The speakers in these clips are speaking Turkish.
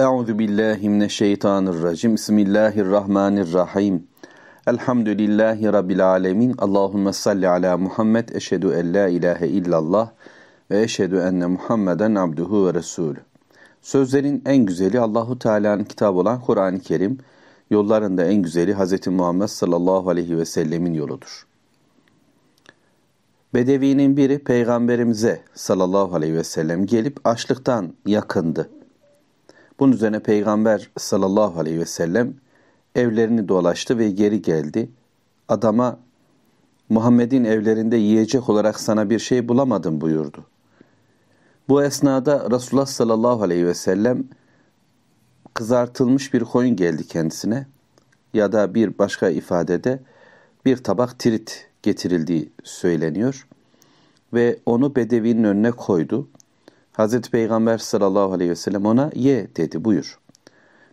Euzu billahi mineşşeytanirracim. Bismillahirrahmanirrahim. Elhamdülillahi rabbil alamin. Allahumme salli ala Muhammed. Eşhedü en la ilahe illallah ve eşhedü enne Muhammeden abduhu ve resul. Sözlerin en güzeli Allahu Teala'nın kitabı olan Kur'an-ı Kerim, Yollarında en güzeli Hz. Muhammed sallallahu aleyhi ve sellemin yoludur. Bedevinin biri peygamberimize sallallahu aleyhi ve sellem gelip açlıktan yakındı. Bunun üzerine Peygamber sallallahu aleyhi ve sellem evlerini dolaştı ve geri geldi. Adama Muhammed'in evlerinde yiyecek olarak sana bir şey bulamadım buyurdu. Bu esnada Resulullah sallallahu aleyhi ve sellem kızartılmış bir koyun geldi kendisine ya da bir başka ifadede bir tabak tirit getirildiği söyleniyor ve onu bedevinin önüne koydu. Hazreti Peygamber sallallahu aleyhi ve sellem ona ye dedi buyur.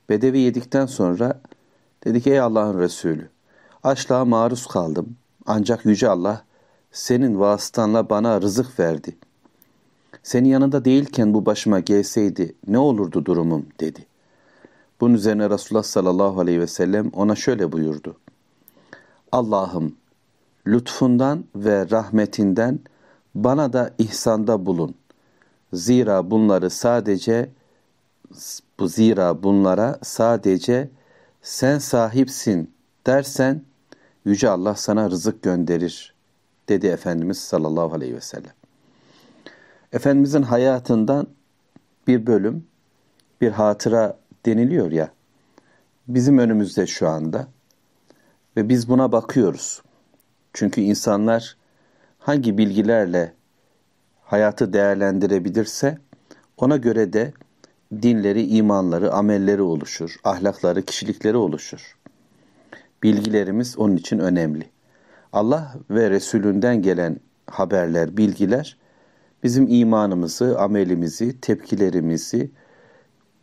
Bedevi yedikten sonra dedi ki ey Allah'ın Resulü açlığa maruz kaldım ancak Yüce Allah senin vasıtanla bana rızık verdi. Senin yanında değilken bu başıma gelseydi ne olurdu durumum dedi. Bunun üzerine Resulullah sallallahu aleyhi ve sellem ona şöyle buyurdu. Allah'ım lütfundan ve rahmetinden bana da ihsanda bulun.'' Zira bunları sadece bu zira bunlara sadece sen sahipsin dersen yüce Allah sana rızık gönderir dedi Efendimiz sallallahu aleyhi ve sellem. Efendimizin hayatından bir bölüm, bir hatıra deniliyor ya. Bizim önümüzde şu anda ve biz buna bakıyoruz. Çünkü insanlar hangi bilgilerle hayatı değerlendirebilirse ona göre de dinleri, imanları, amelleri oluşur, ahlakları, kişilikleri oluşur. Bilgilerimiz onun için önemli. Allah ve Resulünden gelen haberler, bilgiler bizim imanımızı, amelimizi, tepkilerimizi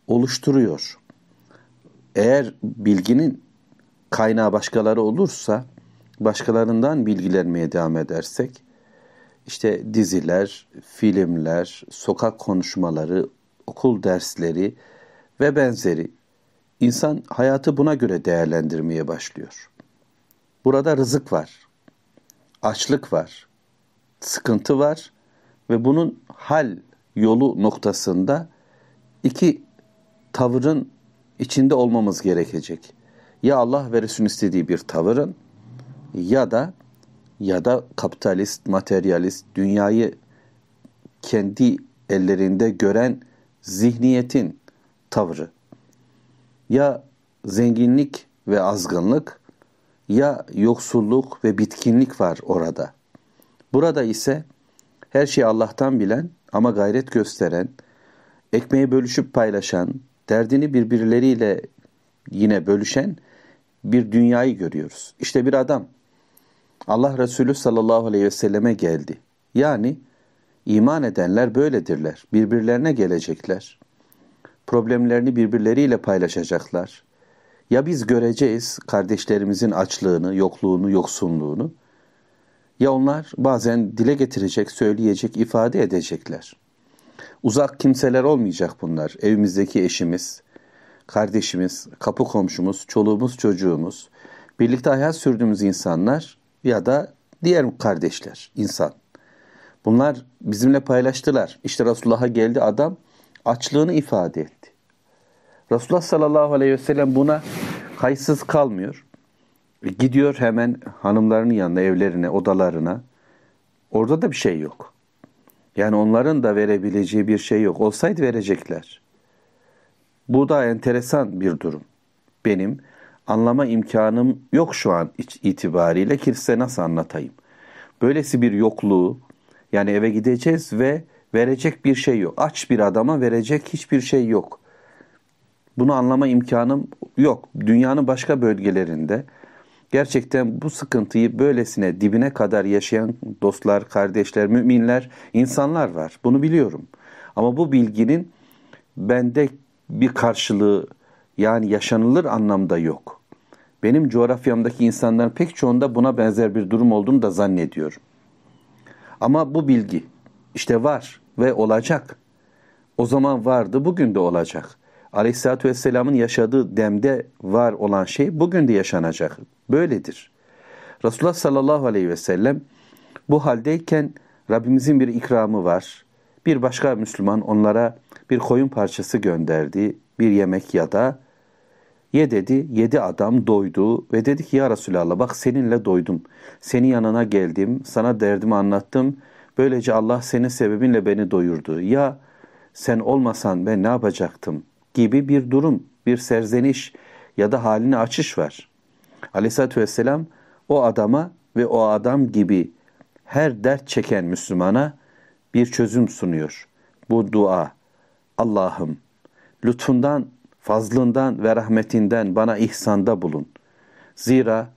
oluşturuyor. Eğer bilginin kaynağı başkaları olursa, başkalarından bilgilenmeye devam edersek işte diziler, filmler, sokak konuşmaları, okul dersleri ve benzeri. İnsan hayatı buna göre değerlendirmeye başlıyor. Burada rızık var, açlık var, sıkıntı var ve bunun hal yolu noktasında iki tavırın içinde olmamız gerekecek. Ya Allah ve Resul'ün istediği bir tavırın ya da ya da kapitalist, materyalist, dünyayı kendi ellerinde gören zihniyetin tavrı. Ya zenginlik ve azgınlık ya yoksulluk ve bitkinlik var orada. Burada ise her şeyi Allah'tan bilen ama gayret gösteren, ekmeği bölüşüp paylaşan, derdini birbirleriyle yine bölüşen bir dünyayı görüyoruz. İşte bir adam Allah Resulü sallallahu aleyhi ve selleme geldi. Yani iman edenler böyledirler. Birbirlerine gelecekler. Problemlerini birbirleriyle paylaşacaklar. Ya biz göreceğiz kardeşlerimizin açlığını, yokluğunu, yoksunluğunu. Ya onlar bazen dile getirecek, söyleyecek, ifade edecekler. Uzak kimseler olmayacak bunlar. Evimizdeki eşimiz, kardeşimiz, kapı komşumuz, çoluğumuz, çocuğumuz, birlikte hayat sürdüğümüz insanlar ya da diğer kardeşler, insan. Bunlar bizimle paylaştılar. İşte Resulullah'a geldi adam açlığını ifade etti. Resulullah sallallahu aleyhi ve sellem buna kayıtsız kalmıyor. E, gidiyor hemen hanımlarının yanına, evlerine, odalarına. Orada da bir şey yok. Yani onların da verebileceği bir şey yok. Olsaydı verecekler. Bu da enteresan bir durum. Benim anlama imkanım yok şu an itibariyle ki size nasıl anlatayım. Böylesi bir yokluğu yani eve gideceğiz ve verecek bir şey yok. Aç bir adama verecek hiçbir şey yok. Bunu anlama imkanım yok. Dünyanın başka bölgelerinde gerçekten bu sıkıntıyı böylesine dibine kadar yaşayan dostlar, kardeşler, müminler, insanlar var. Bunu biliyorum. Ama bu bilginin bende bir karşılığı yani yaşanılır anlamda yok benim coğrafyamdaki insanların pek çoğunda buna benzer bir durum olduğunu da zannediyorum. Ama bu bilgi işte var ve olacak. O zaman vardı, bugün de olacak. Aleyhisselatü Vesselam'ın yaşadığı demde var olan şey bugün de yaşanacak. Böyledir. Resulullah sallallahu aleyhi ve sellem bu haldeyken Rabbimizin bir ikramı var. Bir başka Müslüman onlara bir koyun parçası gönderdi, bir yemek ya da Ye dedi, yedi adam doydu ve dedi ki ya Resulallah bak seninle doydum. Senin yanına geldim, sana derdimi anlattım. Böylece Allah senin sebebinle beni doyurdu. Ya sen olmasan ben ne yapacaktım gibi bir durum, bir serzeniş ya da haline açış var. Aleyhisselatü Vesselam o adama ve o adam gibi her dert çeken Müslümana bir çözüm sunuyor. Bu dua Allah'ım lütfundan fazlından ve rahmetinden bana ihsanda bulun. Zira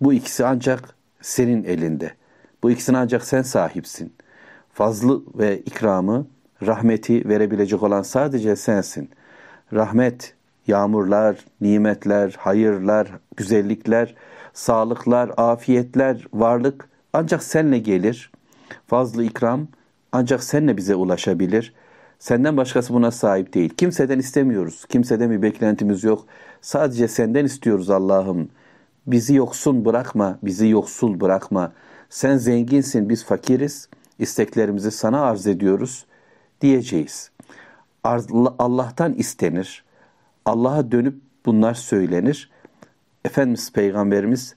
bu ikisi ancak senin elinde. Bu ikisini ancak sen sahipsin. Fazlı ve ikramı, rahmeti verebilecek olan sadece sensin. Rahmet, yağmurlar, nimetler, hayırlar, güzellikler, sağlıklar, afiyetler, varlık ancak senle gelir. Fazlı ikram ancak senle bize ulaşabilir.'' Senden başkası buna sahip değil. Kimseden istemiyoruz. Kimseden bir beklentimiz yok. Sadece senden istiyoruz Allah'ım. Bizi yoksun bırakma, bizi yoksul bırakma. Sen zenginsin, biz fakiriz. İsteklerimizi sana arz ediyoruz diyeceğiz. Allah'tan istenir. Allah'a dönüp bunlar söylenir. Efendimiz Peygamberimiz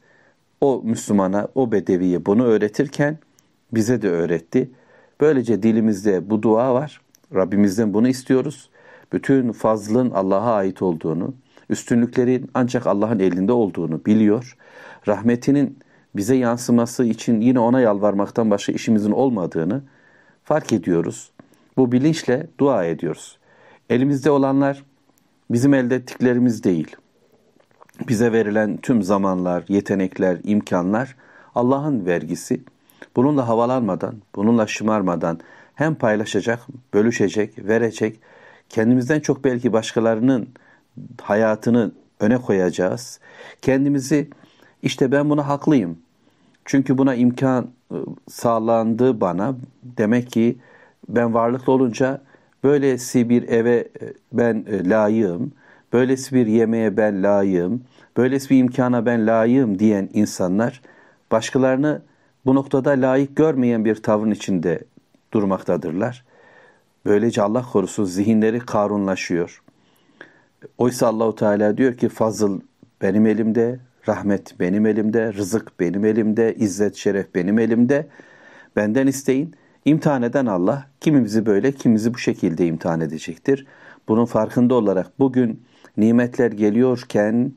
o Müslümana, o bedeviye bunu öğretirken bize de öğretti. Böylece dilimizde bu dua var. Rabbimizden bunu istiyoruz. Bütün fazlın Allah'a ait olduğunu, üstünlüklerin ancak Allah'ın elinde olduğunu biliyor. Rahmetinin bize yansıması için yine ona yalvarmaktan başka işimizin olmadığını fark ediyoruz. Bu bilinçle dua ediyoruz. Elimizde olanlar bizim elde ettiklerimiz değil. Bize verilen tüm zamanlar, yetenekler, imkanlar Allah'ın vergisi. Bununla havalanmadan, bununla şımarmadan, hem paylaşacak, bölüşecek, verecek. Kendimizden çok belki başkalarının hayatını öne koyacağız. Kendimizi işte ben buna haklıyım. Çünkü buna imkan ıı, sağlandı bana. Demek ki ben varlıklı olunca böylesi bir eve ıı, ben ıı, layığım. Böylesi bir yemeğe ben layığım. Böylesi bir imkana ben layığım diyen insanlar başkalarını bu noktada layık görmeyen bir tavrın içinde durmaktadırlar. Böylece Allah korusun zihinleri karunlaşıyor. Oysa Allahu Teala diyor ki fazıl benim elimde, rahmet benim elimde, rızık benim elimde, izzet şeref benim elimde. Benden isteyin. İmtihan eden Allah kimimizi böyle, kimimizi bu şekilde imtihan edecektir. Bunun farkında olarak bugün nimetler geliyorken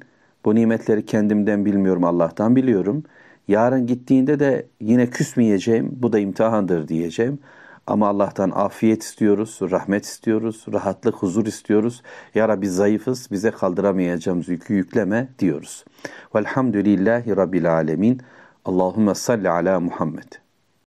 bu nimetleri kendimden bilmiyorum, Allah'tan biliyorum. Yarın gittiğinde de yine küsmeyeceğim, bu da imtihandır diyeceğim. Ama Allah'tan afiyet istiyoruz, rahmet istiyoruz, rahatlık, huzur istiyoruz. Ya Rabbi zayıfız, bize kaldıramayacağımız yükü yükleme diyoruz. Velhamdülillahi Rabbil Alemin. Allahümme salli ala Muhammed.